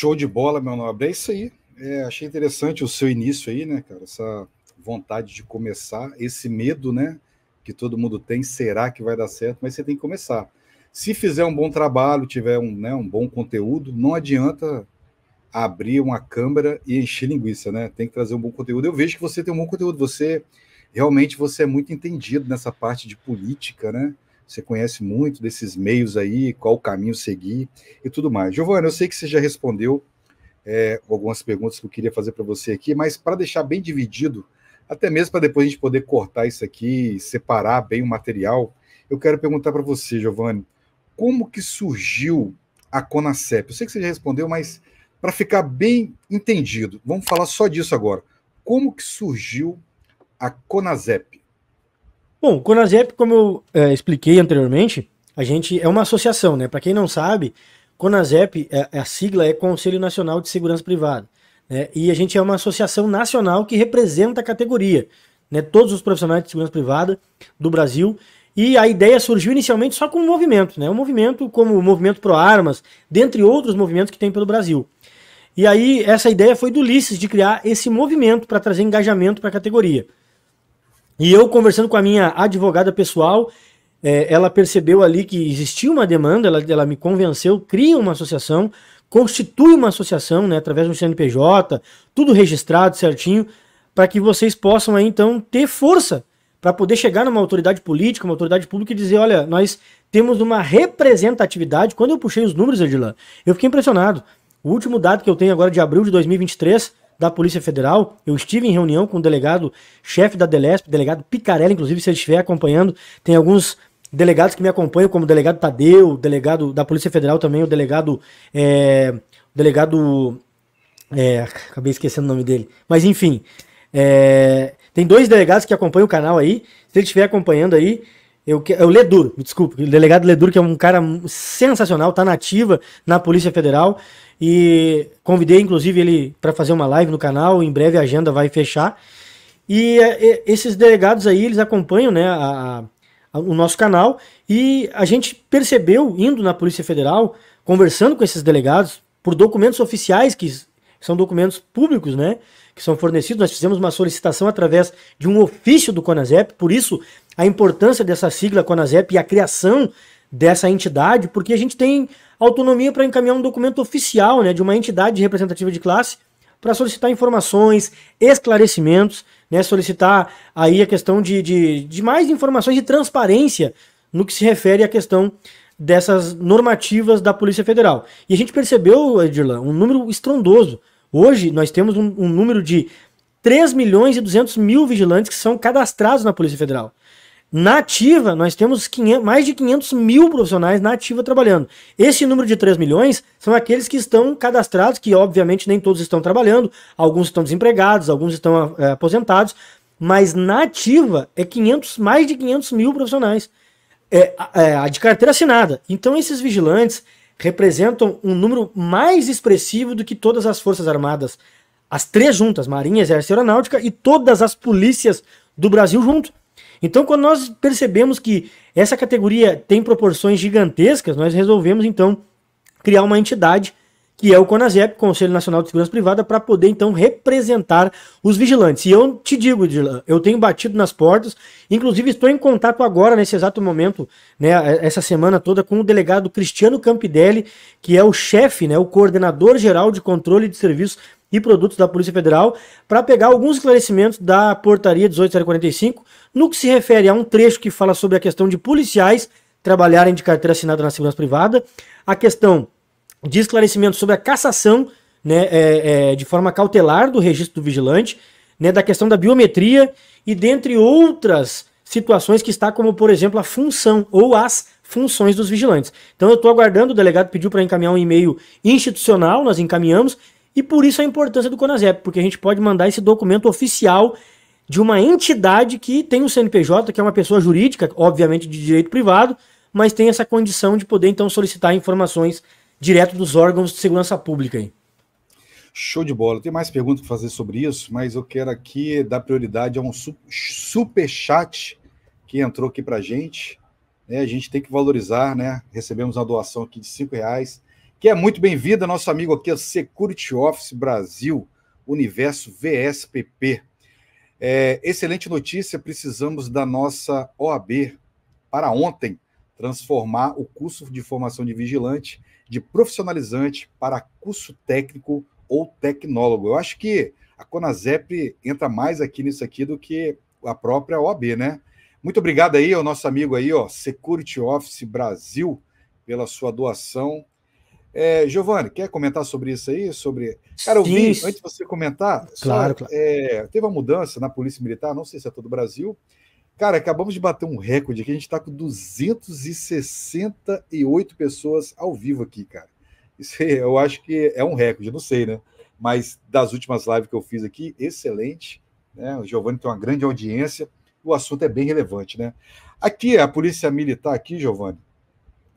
Show de bola, meu nobre. É isso aí. É, achei interessante o seu início aí, né, cara? Essa vontade de começar, esse medo, né? Que todo mundo tem, será que vai dar certo? Mas você tem que começar. Se fizer um bom trabalho, tiver um, né, um bom conteúdo, não adianta abrir uma câmera e encher linguiça, né? Tem que trazer um bom conteúdo. Eu vejo que você tem um bom conteúdo. Você realmente você é muito entendido nessa parte de política, né? Você conhece muito desses meios aí, qual o caminho seguir e tudo mais. Giovana, eu sei que você já respondeu é, algumas perguntas que eu queria fazer para você aqui, mas para deixar bem dividido, até mesmo para depois a gente poder cortar isso aqui, separar bem o material, eu quero perguntar para você, Giovanni, como que surgiu a Conacep? Eu sei que você já respondeu, mas para ficar bem entendido, vamos falar só disso agora. Como que surgiu a Conazep? Bom, o Conazep, como eu é, expliquei anteriormente, a gente é uma associação, né? Para quem não sabe, Conazep, a, é, a sigla é Conselho Nacional de Segurança Privada. Né? E a gente é uma associação nacional que representa a categoria, né? Todos os profissionais de segurança privada do Brasil. E a ideia surgiu inicialmente só com um movimento, né? Um movimento como o Movimento Pro Armas, dentre outros movimentos que tem pelo Brasil. E aí, essa ideia foi do Ulisses de criar esse movimento para trazer engajamento para a categoria. E eu conversando com a minha advogada pessoal, é, ela percebeu ali que existia uma demanda, ela, ela me convenceu, cria uma associação, constitui uma associação, né, através do CNPJ, tudo registrado certinho, para que vocês possam aí, então ter força para poder chegar numa autoridade política, uma autoridade pública e dizer, olha, nós temos uma representatividade. Quando eu puxei os números, Edilan, eu fiquei impressionado. O último dado que eu tenho agora de abril de 2023 da Polícia Federal. Eu estive em reunião com o delegado chefe da Delesp, delegado Picarella, inclusive, se ele estiver acompanhando, tem alguns delegados que me acompanham, como o delegado Tadeu, o delegado da Polícia Federal também, o delegado. É, delegado. É, acabei esquecendo o nome dele. Mas enfim. É, tem dois delegados que acompanham o canal aí. Se ele estiver acompanhando aí, eu, o Leduro, me desculpa, o delegado Leduro, que é um cara sensacional, tá nativa na Polícia Federal. E convidei, inclusive, ele para fazer uma live no canal. Em breve a agenda vai fechar. E, e é, é, esses delegados aí, eles acompanham né, a, a, o nosso canal. E a gente percebeu, indo na Polícia Federal, conversando com esses delegados, por documentos oficiais que são documentos públicos, né? Que são fornecidos. Nós fizemos uma solicitação através de um ofício do Conazep, por isso a importância dessa sigla Conazep e a criação dessa entidade, porque a gente tem autonomia para encaminhar um documento oficial, né, de uma entidade representativa de classe para solicitar informações, esclarecimentos, né, solicitar aí a questão de, de, de mais informações e transparência no que se refere à questão dessas normativas da Polícia Federal. E a gente percebeu, Edirlan, um número estrondoso. Hoje, nós temos um, um número de 3 milhões e 200 mil vigilantes que são cadastrados na Polícia Federal. Na ativa, nós temos 500, mais de 500 mil profissionais na ativa trabalhando. Esse número de 3 milhões são aqueles que estão cadastrados, que obviamente nem todos estão trabalhando, alguns estão desempregados, alguns estão é, aposentados, mas na ativa é 500, mais de 500 mil profissionais. É, é, de carteira assinada. Então esses vigilantes, representam um número mais expressivo do que todas as Forças Armadas. As três juntas, Marinha, Exército e Aeronáutica, e todas as polícias do Brasil junto. Então, quando nós percebemos que essa categoria tem proporções gigantescas, nós resolvemos então criar uma entidade que é o CONASEP, Conselho Nacional de Segurança Privada, para poder então representar os vigilantes. E eu te digo, eu tenho batido nas portas, inclusive estou em contato agora, nesse exato momento, né, é, essa semana toda, com o delegado Cristiano Campidelli, que é o chefe, né, o coordenador geral de controle de serviços e produtos da Polícia Federal, para pegar alguns esclarecimentos da portaria 18045, no que se refere a um trecho que fala sobre a questão de policiais trabalharem de carteira assinada na segurança privada, a questão de esclarecimento sobre a cassação né, é, é, de forma cautelar do registro do vigilante, né, da questão da biometria e dentre outras situações que está como, por exemplo, a função ou as funções dos vigilantes. Então eu estou aguardando, o delegado pediu para encaminhar um e-mail institucional, nós encaminhamos, e por isso a importância do Conasep, porque a gente pode mandar esse documento oficial de uma entidade que tem o CNPJ, que é uma pessoa jurídica, obviamente de direito privado, mas tem essa condição de poder então solicitar informações direto dos órgãos de segurança pública. aí. Show de bola. Tem mais perguntas para fazer sobre isso, mas eu quero aqui dar prioridade a um super chat que entrou aqui para gente. É, a gente tem que valorizar, né? Recebemos uma doação aqui de cinco reais, que é muito bem-vinda, nosso amigo aqui, é Security Office Brasil, Universo VSPP. É, excelente notícia, precisamos da nossa OAB para ontem transformar o curso de formação de vigilante de profissionalizante para curso técnico ou tecnólogo. Eu acho que a Conazep entra mais aqui nisso aqui do que a própria OAB, né? Muito obrigado aí ao nosso amigo aí, ó, Security Office Brasil, pela sua doação. É, Giovanni, quer comentar sobre isso aí? Sobre. Cara, eu vi, antes de você comentar, claro, só, claro. É, teve uma mudança na Polícia Militar, não sei se é todo o Brasil, Cara, acabamos de bater um recorde aqui. A gente está com 268 pessoas ao vivo aqui, cara. Isso eu acho que é um recorde, não sei, né? Mas das últimas lives que eu fiz aqui, excelente. Né? O Giovanni tem uma grande audiência. O assunto é bem relevante, né? Aqui, a Polícia Militar, aqui, Giovanni,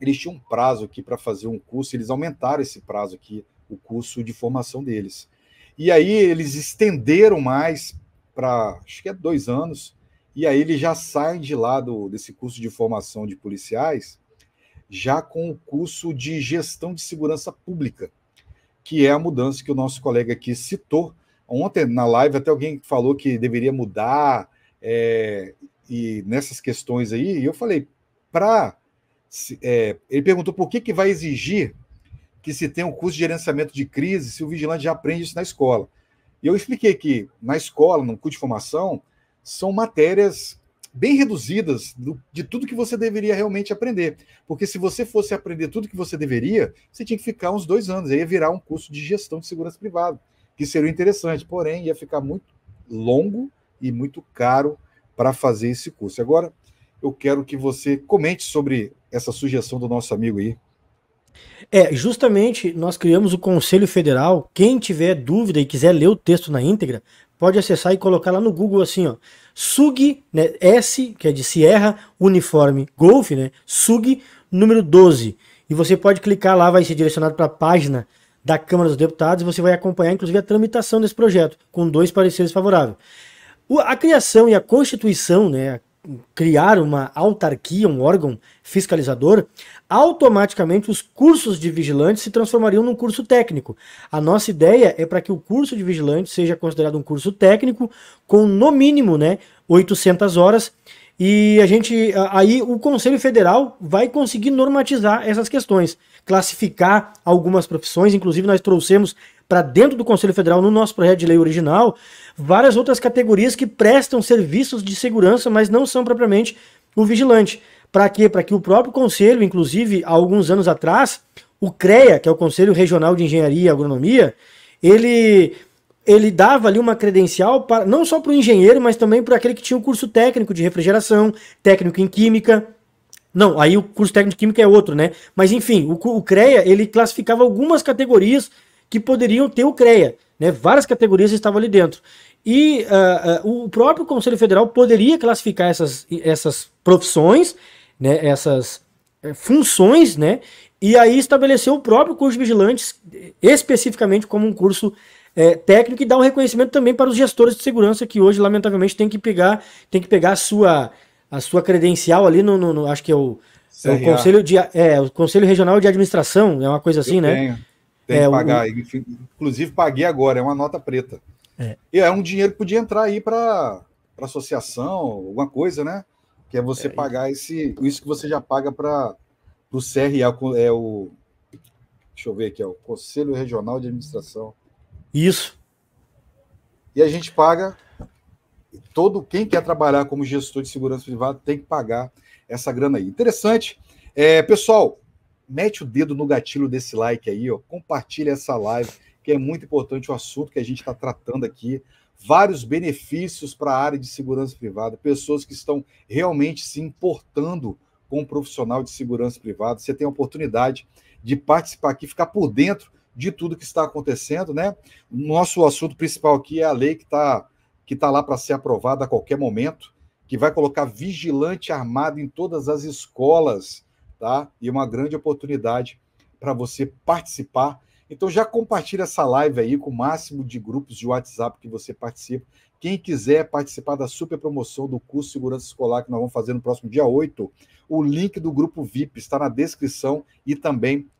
eles tinham um prazo aqui para fazer um curso, eles aumentaram esse prazo aqui, o curso de formação deles. E aí eles estenderam mais para, acho que é dois anos, e aí eles já saem de lá do, desse curso de formação de policiais, já com o curso de gestão de segurança pública, que é a mudança que o nosso colega aqui citou. Ontem, na live, até alguém falou que deveria mudar é, e nessas questões aí, e eu falei, para. É, ele perguntou por que, que vai exigir que se tenha um curso de gerenciamento de crise se o vigilante já aprende isso na escola. E eu expliquei que na escola, no curso de formação, são matérias bem reduzidas do, de tudo que você deveria realmente aprender. Porque se você fosse aprender tudo que você deveria, você tinha que ficar uns dois anos, aí ia virar um curso de gestão de segurança privada, que seria interessante, porém ia ficar muito longo e muito caro para fazer esse curso. Agora, eu quero que você comente sobre essa sugestão do nosso amigo aí. É, justamente nós criamos o Conselho Federal. Quem tiver dúvida e quiser ler o texto na íntegra, pode acessar e colocar lá no Google assim, ó. SUG, né, S, que é de Sierra, uniforme Golf, né? SUG número 12. E você pode clicar lá, vai ser direcionado para a página da Câmara dos Deputados e você vai acompanhar inclusive a tramitação desse projeto, com dois pareceres favoráveis. a criação e a constituição, né, criar uma autarquia, um órgão fiscalizador, automaticamente os cursos de vigilante se transformariam num curso técnico. A nossa ideia é para que o curso de vigilante seja considerado um curso técnico com no mínimo, né, 800 horas. E a gente aí o Conselho Federal vai conseguir normatizar essas questões, classificar algumas profissões, inclusive nós trouxemos para dentro do Conselho Federal no nosso projeto de lei original várias outras categorias que prestam serviços de segurança, mas não são propriamente o vigilante. Para quê? Para que o próprio conselho, inclusive, há alguns anos atrás, o CREA, que é o Conselho Regional de Engenharia e Agronomia, ele ele dava ali uma credencial para, não só para o engenheiro, mas também para aquele que tinha um curso técnico de refrigeração, técnico em química. Não, aí o curso técnico de química é outro, né? Mas enfim, o, o CREA ele classificava algumas categorias que poderiam ter o CREA. Né? Várias categorias estavam ali dentro. E uh, uh, o próprio Conselho Federal poderia classificar essas, essas profissões, né? essas eh, funções, né? e aí estabeleceu o próprio curso de vigilantes especificamente como um curso é, técnico e dá um reconhecimento também para os gestores de segurança que hoje, lamentavelmente, tem que pegar, tem que pegar a sua, a sua credencial ali no, no, no acho que é o, é o conselho de, é, o Conselho Regional de Administração, é uma coisa assim, Eu né? Tenho. Tem é, que pagar. O... Inclusive, paguei agora, é uma nota preta. É. E é um dinheiro que podia entrar aí para associação, alguma coisa, né? Que é você é, pagar esse. Isso que você já paga para é o CRA, é o. Deixa eu ver aqui, é o Conselho Regional de Administração. Isso. E a gente paga. Todo quem quer trabalhar como gestor de segurança privada tem que pagar essa grana aí. Interessante. É, pessoal, mete o dedo no gatilho desse like aí, ó, compartilha essa live, que é muito importante o assunto que a gente está tratando aqui. Vários benefícios para a área de segurança privada, pessoas que estão realmente se importando com um profissional de segurança privada. Você tem a oportunidade de participar aqui, ficar por dentro de tudo que está acontecendo, né? Nosso assunto principal aqui é a lei que está que tá lá para ser aprovada a qualquer momento, que vai colocar vigilante armado em todas as escolas tá? E uma grande oportunidade para você participar. Então já compartilha essa live aí com o máximo de grupos de WhatsApp que você participa. Quem quiser participar da super promoção do curso Segurança Escolar que nós vamos fazer no próximo dia 8, o link do grupo VIP está na descrição e também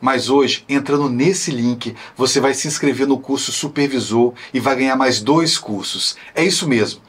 Mas hoje, entrando nesse link, você vai se inscrever no curso Supervisor e vai ganhar mais dois cursos. É isso mesmo.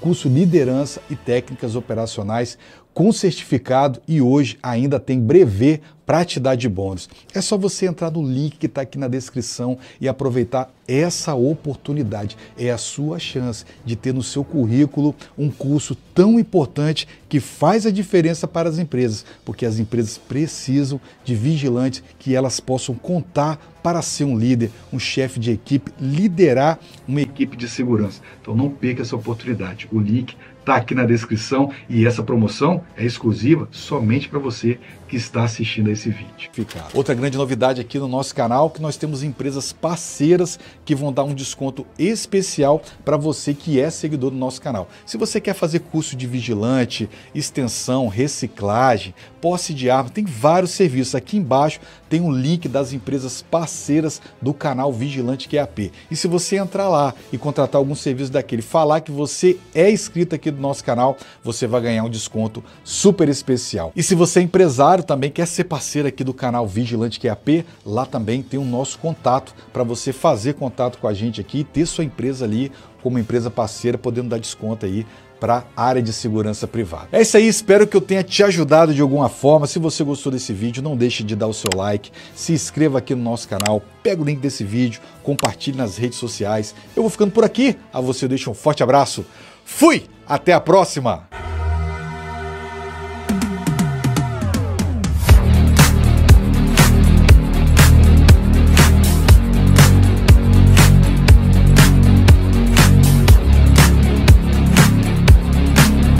curso Liderança e Técnicas Operacionais com certificado e hoje ainda tem brevet para te dar de bônus. É só você entrar no link que está aqui na descrição e aproveitar essa oportunidade. É a sua chance de ter no seu currículo um curso tão importante que faz a diferença para as empresas, porque as empresas precisam de vigilantes que elas possam contar para ser um líder, um chefe de equipe, liderar uma equipe de segurança. Então não perca essa oportunidade. O link está aqui na descrição e essa promoção é exclusiva somente para você que está assistindo a esse vídeo. Outra grande novidade aqui no nosso canal que nós temos empresas parceiras que vão dar um desconto especial para você que é seguidor do nosso canal. Se você quer fazer curso de vigilante, extensão, reciclagem, posse de arma, tem vários serviços. Aqui embaixo tem um link das empresas parceiras do canal Vigilante QAP. E se você entrar lá e contratar algum serviço daquele, falar que você é inscrito aqui do nosso canal, você vai ganhar um desconto super especial. E se você é empresário também, quer ser parceiro aqui do canal Vigilante QAP, lá também tem o nosso contato para você fazer contato com a gente aqui e ter sua empresa ali como empresa parceira, podendo dar desconto aí para a área de segurança privada. É isso aí, espero que eu tenha te ajudado de alguma forma. Se você gostou desse vídeo, não deixe de dar o seu like, se inscreva aqui no nosso canal, pega o link desse vídeo, compartilhe nas redes sociais. Eu vou ficando por aqui, a você eu deixo um forte abraço. Fui! Até a próxima!